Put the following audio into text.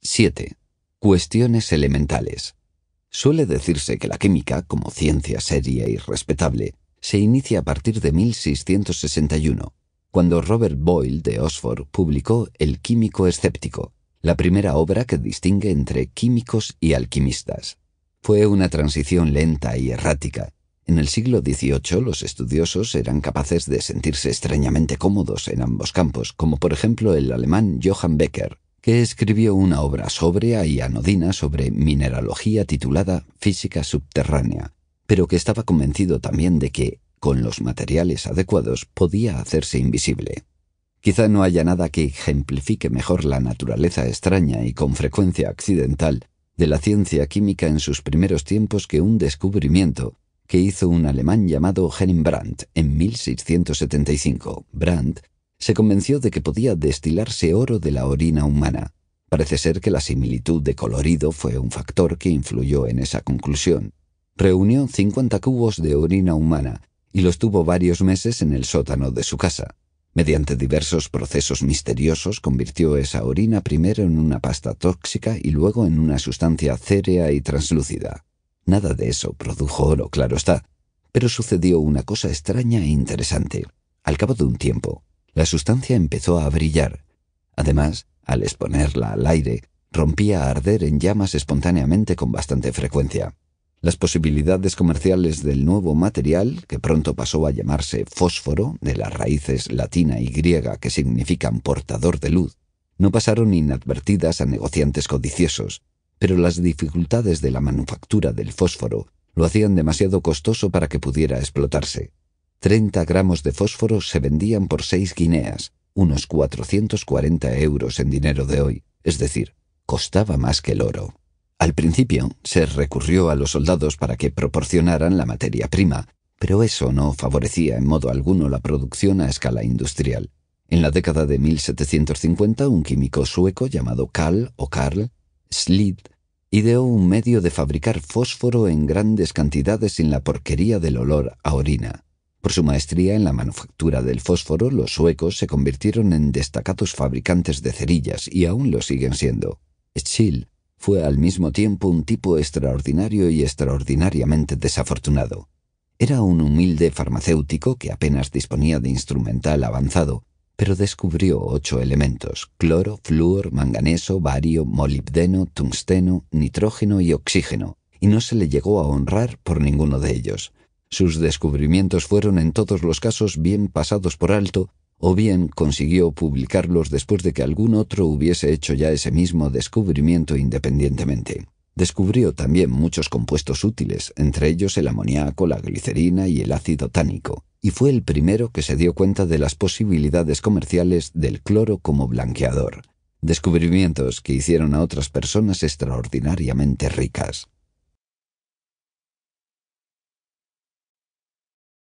7. Cuestiones elementales. Suele decirse que la química, como ciencia seria y respetable, se inicia a partir de 1661, cuando Robert Boyle de Oxford publicó El químico escéptico, la primera obra que distingue entre químicos y alquimistas. Fue una transición lenta y errática. En el siglo XVIII los estudiosos eran capaces de sentirse extrañamente cómodos en ambos campos, como por ejemplo el alemán Johann Becker, que escribió una obra sobria y anodina sobre mineralogía titulada Física Subterránea, pero que estaba convencido también de que, con los materiales adecuados, podía hacerse invisible. Quizá no haya nada que ejemplifique mejor la naturaleza extraña y con frecuencia accidental de la ciencia química en sus primeros tiempos que un descubrimiento que hizo un alemán llamado Henning Brandt en 1675. Brandt se convenció de que podía destilarse oro de la orina humana. Parece ser que la similitud de colorido fue un factor que influyó en esa conclusión. Reunió 50 cubos de orina humana y los tuvo varios meses en el sótano de su casa. Mediante diversos procesos misteriosos convirtió esa orina primero en una pasta tóxica y luego en una sustancia cérea y translúcida. Nada de eso produjo oro, claro está, pero sucedió una cosa extraña e interesante. Al cabo de un tiempo, la sustancia empezó a brillar. Además, al exponerla al aire, rompía a arder en llamas espontáneamente con bastante frecuencia. Las posibilidades comerciales del nuevo material, que pronto pasó a llamarse fósforo, de las raíces latina y griega que significan portador de luz, no pasaron inadvertidas a negociantes codiciosos, pero las dificultades de la manufactura del fósforo lo hacían demasiado costoso para que pudiera explotarse. 30 gramos de fósforo se vendían por 6 guineas, unos 440 euros en dinero de hoy, es decir, costaba más que el oro. Al principio se recurrió a los soldados para que proporcionaran la materia prima, pero eso no favorecía en modo alguno la producción a escala industrial. En la década de 1750, un químico sueco llamado Karl o Karl Slid ideó un medio de fabricar fósforo en grandes cantidades sin la porquería del olor a orina. Por su maestría en la manufactura del fósforo, los suecos se convirtieron en destacados fabricantes de cerillas y aún lo siguen siendo. Schill fue al mismo tiempo un tipo extraordinario y extraordinariamente desafortunado. Era un humilde farmacéutico que apenas disponía de instrumental avanzado, pero descubrió ocho elementos: cloro, flúor, manganeso, bario, molibdeno, tungsteno, nitrógeno y oxígeno, y no se le llegó a honrar por ninguno de ellos. Sus descubrimientos fueron en todos los casos bien pasados por alto o bien consiguió publicarlos después de que algún otro hubiese hecho ya ese mismo descubrimiento independientemente. Descubrió también muchos compuestos útiles, entre ellos el amoníaco, la glicerina y el ácido tánico, y fue el primero que se dio cuenta de las posibilidades comerciales del cloro como blanqueador, descubrimientos que hicieron a otras personas extraordinariamente ricas.